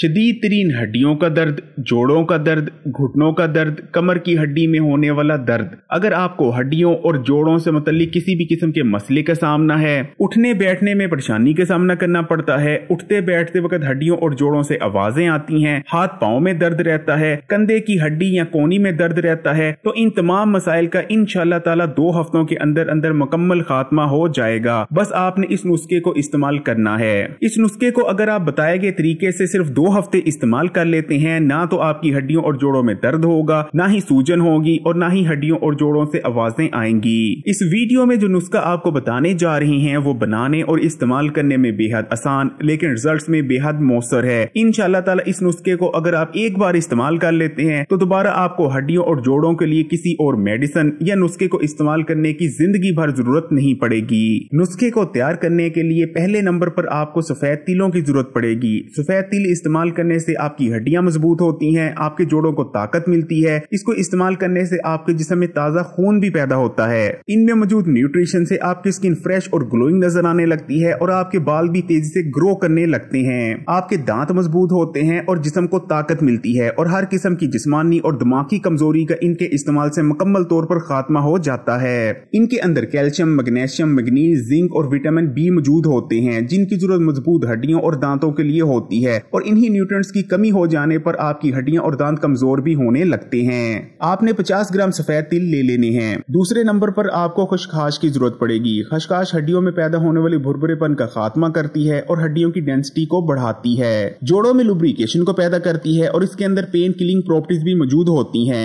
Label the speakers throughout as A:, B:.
A: शदीद तरीन हड्डियों का दर्द जोड़ों का दर्द घुटनों का दर्द कमर की हड्डी में होने वाला दर्द अगर आपको हड्डियों और जोड़ों से मतलब किसी भी किस्म के मसले का सामना है उठने बैठने में परेशानी का सामना करना पड़ता है उठते बैठते वक्त हड्डियों और जोड़ों से आवाजें आती हैं हाथ पाओ में दर्द रहता है कंधे की हड्डी या कोनी में दर्द रहता है तो इन तमाम मसाइल का इन ताला दो हफ्तों के अंदर अंदर मुकम्मल खात्मा हो जाएगा बस आपने इस नुस्खे को इस्तेमाल करना है इस नुस्खे को अगर आप बताए गए तरीके से सिर्फ दो दो हफ्ते इस्तेमाल कर लेते हैं ना तो आपकी हड्डियों और जोड़ों में दर्द होगा ना ही सूजन होगी और ना ही हड्डियों और जोड़ों से आवाजें आएंगी इस वीडियो में जो नुस्खा आपको बताने जा रही है वो बनाने और इस्तेमाल करने में बेहद आसान लेकिन रिजल्ट में बेहद मौसर है इन ताला इस नुस्खे को अगर आप एक बार इस्तेमाल कर लेते हैं तो दोबारा आपको हड्डियों और जोड़ों के लिए किसी और मेडिसिन या नुस्खे को इस्तेमाल करने की जिंदगी भर जरूरत नहीं पड़ेगी नुस्खे को तैयार करने के लिए पहले नंबर पर आपको सफेद तिलों की जरूरत पड़ेगी सफेद तिल इस्तेमाल इस्तेमाल करने से आपकी हड्डियां मजबूत होती हैं आपके जोड़ों को ताकत मिलती है इसको इस्तेमाल करने से आपके जिसम में ताजा खून भी पैदा होता है इनमें मौजूद न्यूट्रिशन से आपकी स्किन फ्रेश और ग्लोइंग नजर आने लगती है और आपके बाल भी तेजी से ग्रो करने लगते हैं आपके दांत मजबूत होते हैं और जिसम को ताकत मिलती है और हर किस्म की जिसमानी और दिमागी कमजोरी का इनके इस्तेमाल से मुकम्मल तौर पर खात्मा हो जाता है इनके अंदर कैल्शियम मैग्नेशियम मैग्नीज जिंक और विटामिन बी मौजूद होते हैं जिनकी जरूरत मजबूत हड्डियों और दांतों के लिए होती है और इन्हीं ही न्यूट्रंट्स की कमी हो जाने पर आपकी हड्डियां और दांत कमजोर भी होने लगते हैं आपने 50 ग्राम सफेद तिल ले लेने हैं दूसरे नंबर पर आपको खुशखाश की जरूरत पड़ेगी खुशखाश हड्डियों में पैदा होने वाले भुरभुरेपन का खात्मा करती है और हड्डियों की डेंसिटी को बढ़ाती है जोड़ों में लुब्रिकेशन को पैदा करती है और इसके अंदर पेन किलिंग प्रॉपर्टीज भी मौजूद होती है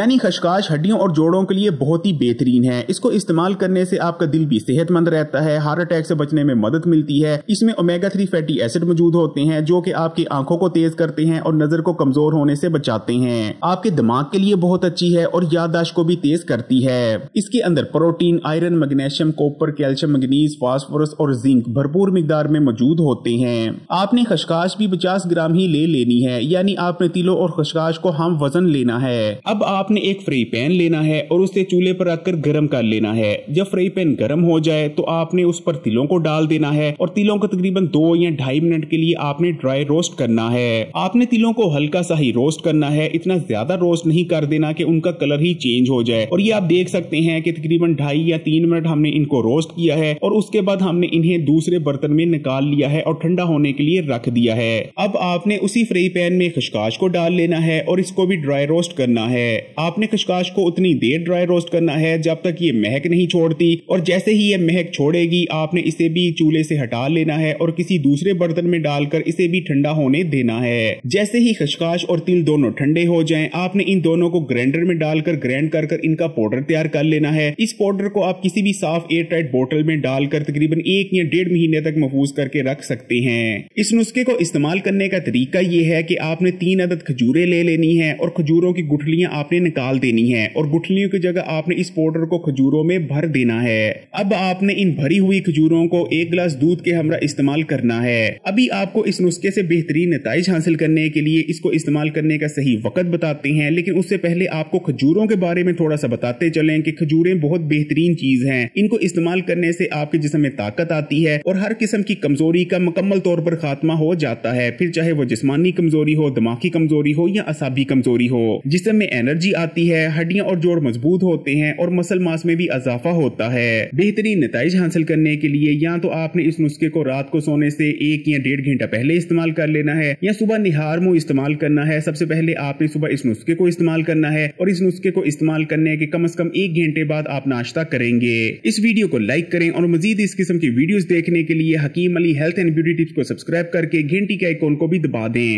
A: यानी खुशखाश हड्डियों और जोड़ों के लिए बहुत ही बेहतरीन है इसको इस्तेमाल करने से आपका दिल भी सेहतमंद रहता है हार्ट अटैक से बचने में मदद मिलती है इसमें ओमेगा थ्री फैटी एसिड मौजूद होते हैं जो की आपकी आंखों को तेज करते हैं और नजर को कमजोर होने से बचाते हैं आपके दिमाग के लिए बहुत अच्छी है और याददाश्त को भी तेज करती है इसके अंदर protein iron magnesium copper calcium manganese phosphorus और जिंक भरपूर मिकदार में मौजूद होते हैं आपने खशकाश भी पचास ग्राम ही ले लेनी है यानी आपने तिलों और खशकाश को हम वजन लेना है अब आपने एक फ्राई पैन लेना है और उसे चूल्हे पर रखकर गर्म कर लेना है जब फ्राई पैन गर्म हो जाए तो आपने उस पर तिलों को डाल देना है और तिलों को तकरीबन दो या ढाई मिनट के लिए आपने ड्राई रोस्ट करना है आपने तिलों को हल्का सा ही रोस्ट करना है इतना ज्यादा रोस्ट नहीं कर देना कि उनका कलर ही चेंज हो जाए और ये आप देख सकते हैं कि तकरीबन ढाई या तीन मिनट हमने इनको रोस्ट किया है और उसके बाद हमने इन्हें दूसरे बर्तन में निकाल लिया है और ठंडा होने के लिए रख दिया है अब आपने उसी फ्राई पैन में खशकाश को डाल लेना है और इसको भी ड्राई रोस्ट करना है आपने खशकाश को उतनी देर ड्राई रोस्ट करना है जब तक ये महक नहीं छोड़ती और जैसे ही ये महक छोड़ेगी आपने इसे भी चूल्हे से हटा लेना है और किसी दूसरे बर्तन में डालकर इसे भी ठंडा होने होने देना है जैसे ही खशकाश और तिल दोनों ठंडे हो जाएं आपने इन दोनों को ग्राइंडर में डालकर ग्राइंड कर कर इनका पाउडर तैयार कर लेना है इस पाउडर को आप किसी भी साफ एयर टाइट बोतल में डालकर तकरीबन एक या डेढ़ महीने तक महफूज करके रख सकते हैं इस नुस्खे को इस्तेमाल करने का तरीका ये है की आपने तीन अदद खजूरें ले लेनी है और खजूरों की गुठलियाँ आपने निकाल देनी है और गुठलियों की जगह आपने इस पाउडर को खजूरों में भर देना है अब आपने इन भरी हुई खजूरों को एक गिलास दूध के हमरा इस्तेमाल करना है अभी आपको इस नुस्खे से बेहतरीन बेहतरीन नतज हासिल करने के लिए इसको इस्तेमाल करने का सही वक्त बताते हैं लेकिन उससे पहले आपको खजूरों के बारे में थोड़ा सा बताते चले की खजूरें बहुत बेहतरीन चीज है इनको इस्तेमाल करने से आपके जिसम में ताकत आती है और हर किस्म की कमजोरी का मुकम्मल तौर पर खात्मा हो जाता है फिर चाहे वो जिसमानी कमजोरी हो दिमागी कमजोरी हो या असाबी कमजोरी हो जिसम में एनर्जी आती है हड्डियाँ और जोड़ मजबूत होते हैं और मसल मास में भी इजाफा होता है बेहतरीन नतज हासिल करने के लिए या तो आपने इस नुस्खे को रात को सोने से एक या डेढ़ घंटा पहले इस्तेमाल कर लेना करना है या सुबह निहार मुंह इस्तेमाल करना है सबसे पहले आपने सुबह इस नुस्खे को इस्तेमाल करना है और इस नुस्खे को इस्तेमाल करने के कम अज कम एक घंटे बाद आप नाश्ता करेंगे इस वीडियो को लाइक करें और मजीद इस किस्म की वीडियो देखने के लिए Hakim Ali health and beauty tips को सब्सक्राइब करके घंटी के आइकोन को भी दबा दें